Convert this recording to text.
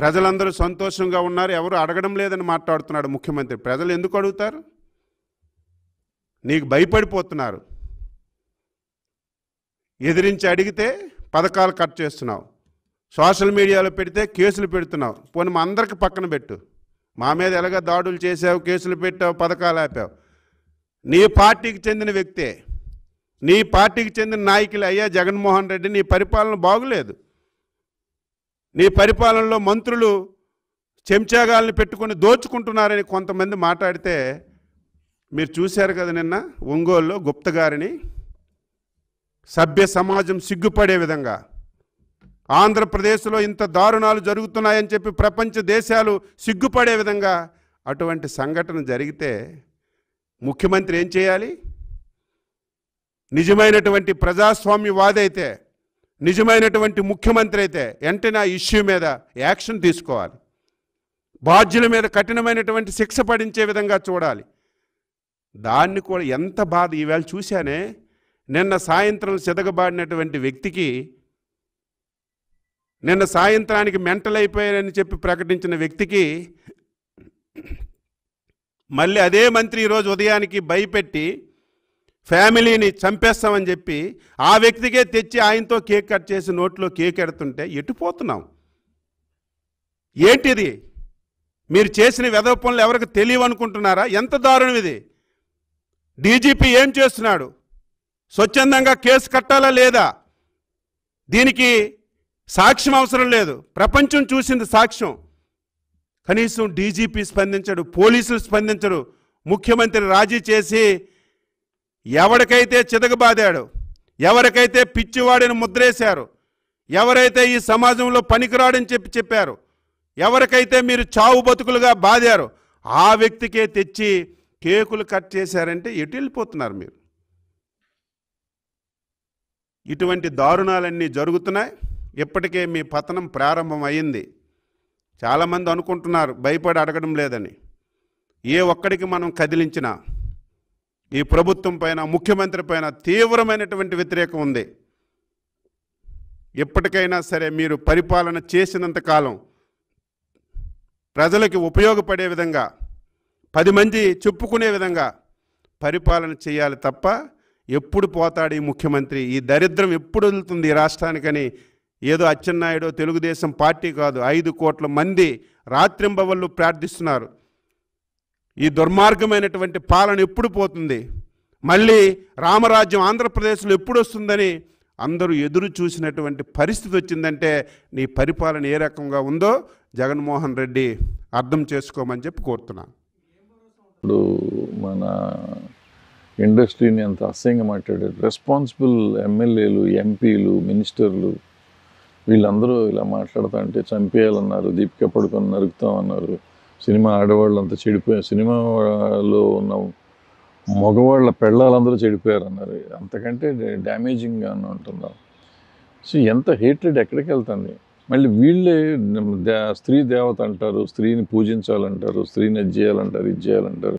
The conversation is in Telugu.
ప్రజలందరూ సంతోషంగా ఉన్నారు ఎవరు అడగడం లేదని మాట్లాడుతున్నాడు ముఖ్యమంత్రి ప్రజలు ఎందుకు అడుగుతారు నీకు భయపడిపోతున్నారు ఎదిరించి అడిగితే పథకాలు కట్ చేస్తున్నావు సోషల్ మీడియాలో పెడితే కేసులు పెడుతున్నావు పోనీ మా అందరికి పక్కన పెట్టు మా మీద ఎలాగ దాడులు చేసావు కేసులు పెట్టావు పథకాలు ఆపావు నీ పార్టీకి చెందిన వ్యక్తే నీ పార్టీకి చెందిన నాయకులు అయ్యా జగన్మోహన్ రెడ్డి నీ పరిపాలన బాగులేదు నీ పరిపాలనలో మంత్రులు చెంచాగాల్ని పెట్టుకొని దోచుకుంటున్నారని కొంతమంది మాట్లాడితే మీరు చూశారు కదా నిన్న ఒంగోలులో గుప్త గారిని సభ్య సమాజం సిగ్గుపడే విధంగా ఆంధ్రప్రదేశ్లో ఇంత దారుణాలు జరుగుతున్నాయని చెప్పి ప్రపంచ దేశాలు సిగ్గుపడే విధంగా అటువంటి సంఘటన జరిగితే ముఖ్యమంత్రి ఏం చేయాలి నిజమైనటువంటి ప్రజాస్వామ్యవాదైతే నిజమైనటువంటి ముఖ్యమంత్రి అయితే వెంటనే ఆ ఇష్యూ మీద యాక్షన్ తీసుకోవాలి బాధ్యుల మీద కఠినమైనటువంటి శిక్ష పడించే విధంగా చూడాలి దాన్ని కూడా ఎంత బాధ ఈవేళ చూశానే నిన్న సాయంత్రం సిదగబాడినటువంటి వ్యక్తికి నిన్న సాయంత్రానికి మెంటల్ అయిపోయానని చెప్పి ప్రకటించిన వ్యక్తికి మళ్ళీ అదే మంత్రి ఈరోజు ఉదయానికి భయపెట్టి ఫ్యామిలీని చంపేస్తామని చెప్పి ఆ వ్యక్తికే తెచ్చి ఆయనతో కేక్ కట్ చేసి నోట్లో కేక్ ఎడుతుంటే ఎటుపోతున్నాం ఏంటిది మీరు చేసిన వెదవ పనులు ఎవరికి తెలియవనుకుంటున్నారా ఎంత దారుణం ఇది డీజీపీ ఏం చేస్తున్నాడు స్వచ్ఛందంగా కేసు కట్టాలా లేదా దీనికి సాక్ష్యం అవసరం లేదు ప్రపంచం చూసింది సాక్ష్యం కనీసం డీజీపీ స్పందించడు పోలీసులు స్పందించడు ముఖ్యమంత్రి రాజీ చేసి ఎవరికైతే చితకబాదాడు ఎవరికైతే పిచ్చివాడిని ముద్రేశారు ఎవరైతే ఈ సమాజంలో పనికిరాడని చెప్పి చెప్పారు ఎవరికైతే మీరు చావు బతుకులుగా బాధారు ఆ వ్యక్తికే తెచ్చి కేకులు కట్ చేశారంటే ఎటు వెళ్ళిపోతున్నారు మీరు ఇటువంటి దారుణాలన్నీ జరుగుతున్నాయి ఇప్పటికే మీ పతనం ప్రారంభం అయింది చాలామంది అనుకుంటున్నారు భయపడి అడగడం లేదని ఏ ఒక్కడికి మనం కదిలించినా ఈ ప్రభుత్వం పైన ముఖ్యమంత్రి పైన తీవ్రమైనటువంటి వ్యతిరేకం ఉంది ఎప్పటికైనా సరే మీరు పరిపాలన చేసినంత కాలం ప్రజలకి ఉపయోగపడే విధంగా పది మంది చెప్పుకునే విధంగా పరిపాలన చేయాలి తప్ప ఎప్పుడు పోతాడు ఈ ముఖ్యమంత్రి ఈ దరిద్రం ఎప్పుడు వెళ్తుంది ఈ రాష్ట్రానికని ఏదో అచ్చెన్నాయుడో తెలుగుదేశం పార్టీ కాదు ఐదు కోట్ల మంది రాత్రింబవళ్ళు ప్రార్థిస్తున్నారు ఈ దుర్మార్గమైనటువంటి పాలన ఎప్పుడు పోతుంది మళ్ళీ రామరాజ్యం ఆంధ్రప్రదేశ్లో ఎప్పుడు వస్తుందని అందరూ ఎదురు చూసినటువంటి పరిస్థితి వచ్చిందంటే నీ పరిపాలన ఏ రకంగా ఉందో జగన్మోహన్ రెడ్డి అర్థం చేసుకోమని చెప్పి కోరుతున్నాను ఇప్పుడు మన ఇండస్ట్రీని అంత అసహ్యంగా మాట్లాడారు రెస్పాన్సిబుల్ ఎమ్మెల్యేలు ఎంపీలు మినిస్టర్లు వీళ్ళందరూ ఇలా మాట్లాడుతూ అంటే చంపేయాలన్నారు దీపిక పడుకొని నరుకుతామన్నారు సినిమా ఆడవాళ్ళు అంతా చెడిపోయారు సినిమాలో ఉన్న మగవాళ్ళ పెళ్ళాలందరూ చెడిపోయారు అన్నారు అంతకంటే డ్యామేజింగ్గా అంటున్నారు సో ఎంత హేట్రెడ్ ఎక్కడికి వెళ్తుంది మళ్ళీ వీళ్ళే స్త్రీ దేవత అంటారు స్త్రీని పూజించాలంటారు స్త్రీని ఇది చేయాలంటారు ఇది చేయాలంటారు